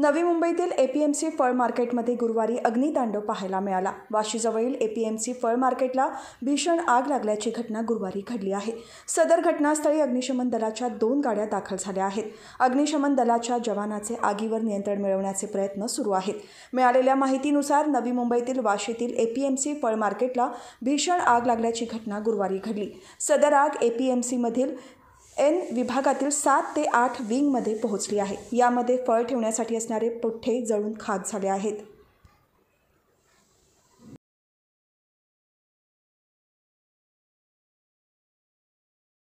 नवी मुंबईतील एपीएमसी फळ मार्केटमध्ये गुरुवारी अग्नितांडव पाहायला मिळाला वाशीजवळील एपीएमसी फळ मार्केटला भीषण आग लागल्याची घटना गुरुवारी घडली आहे सदर घटनास्थळी अग्निशमन दलाच्या दोन गाड्या दाखल झाल्या आहेत अग्निशमन दलाच्या जवानाचे आगीवर नियंत्रण मिळवण्याचे प्रयत्न सुरू आहेत मिळालेल्या माहितीनुसार नवी मुंबईतील वाशीतील एपीएमसी फळ मार्केटला भीषण आग लागल्याची घटना गुरुवारी घडली सदर आग सीमधील एन विभागातील सात ते आठ विंगमध्ये पोहोचली आहे यामध्ये फळ ठेवण्यासाठी असणारे पुठ्ठे जळून खाक झाले आहेत